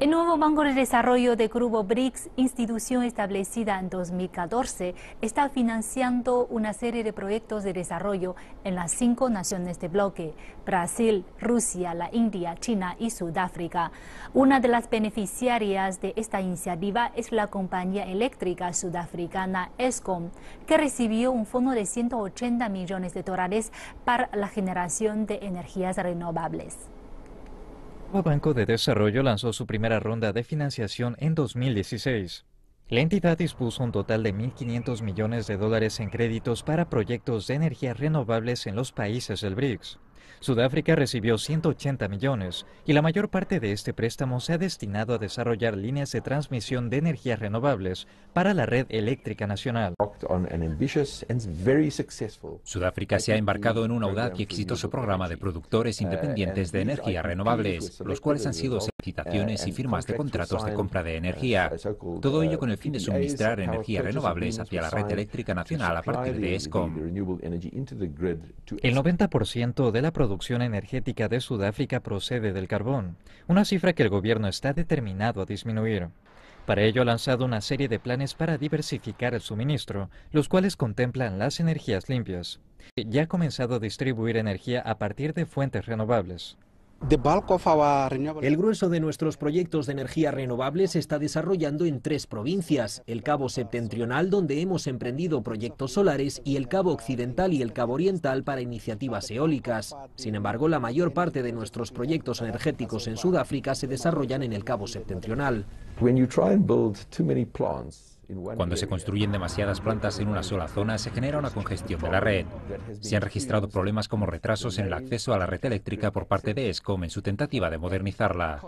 El nuevo Banco de Desarrollo de Grupo BRICS, institución establecida en 2014, está financiando una serie de proyectos de desarrollo en las cinco naciones de bloque, Brasil, Rusia, la India, China y Sudáfrica. Una de las beneficiarias de esta iniciativa es la compañía eléctrica sudafricana ESCOM, que recibió un fondo de 180 millones de dólares para la generación de energías renovables. Nuevo Banco de Desarrollo lanzó su primera ronda de financiación en 2016. La entidad dispuso un total de 1.500 millones de dólares en créditos para proyectos de energías renovables en los países del BRICS. Sudáfrica recibió 180 millones y la mayor parte de este préstamo se ha destinado a desarrollar líneas de transmisión de energías renovables para la red eléctrica nacional. Sudáfrica se ha embarcado en un audaz y exitoso programa de productores eh, independientes de energías renovables, los cuales han sido licitaciones y eh, firmas de contratos de compra de eh, energía. Todo ello con el fin de suministrar energías renovables hacia la red eléctrica nacional a partir de ESCOM. El 90% de la producción energética de Sudáfrica procede del carbón, una cifra que el gobierno está determinado a disminuir. Para ello ha lanzado una serie de planes para diversificar el suministro, los cuales contemplan las energías limpias. Ya ha comenzado a distribuir energía a partir de fuentes renovables. El grueso de nuestros proyectos de energía renovable se está desarrollando en tres provincias, el Cabo Septentrional, donde hemos emprendido proyectos solares, y el Cabo Occidental y el Cabo Oriental para iniciativas eólicas. Sin embargo, la mayor parte de nuestros proyectos energéticos en Sudáfrica se desarrollan en el Cabo Septentrional. Cuando se construyen demasiadas plantas en una sola zona, se genera una congestión de la red. Se han registrado problemas como retrasos en el acceso a la red eléctrica por parte de ESCOM en su tentativa de modernizarla.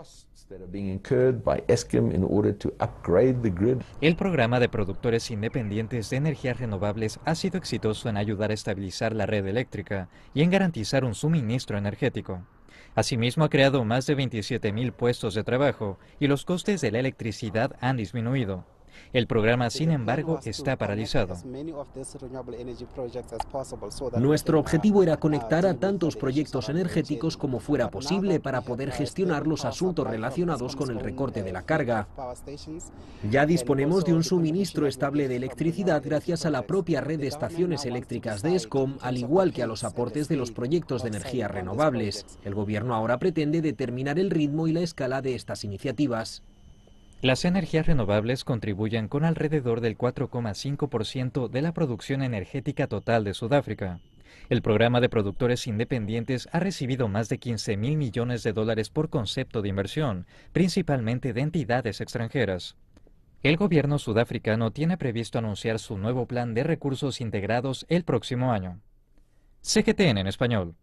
El programa de productores independientes de energías renovables ha sido exitoso en ayudar a estabilizar la red eléctrica y en garantizar un suministro energético. Asimismo, ha creado más de 27.000 puestos de trabajo y los costes de la electricidad han disminuido. El programa, sin embargo, está paralizado. Nuestro objetivo era uh, conectar a tantos proyectos energéticos como fuera posible para poder gestionar los asuntos relacionados con el recorte de la carga. Ya disponemos de un suministro estable de electricidad gracias a la propia red de estaciones eléctricas de ESCOM, al igual que a los aportes de los proyectos de energías renovables. El gobierno ahora pretende determinar el ritmo y la escala de estas iniciativas. Las energías renovables contribuyen con alrededor del 4,5% de la producción energética total de Sudáfrica. El programa de productores independientes ha recibido más de 15 mil millones de dólares por concepto de inversión, principalmente de entidades extranjeras. El gobierno sudafricano tiene previsto anunciar su nuevo plan de recursos integrados el próximo año. CGTN en español.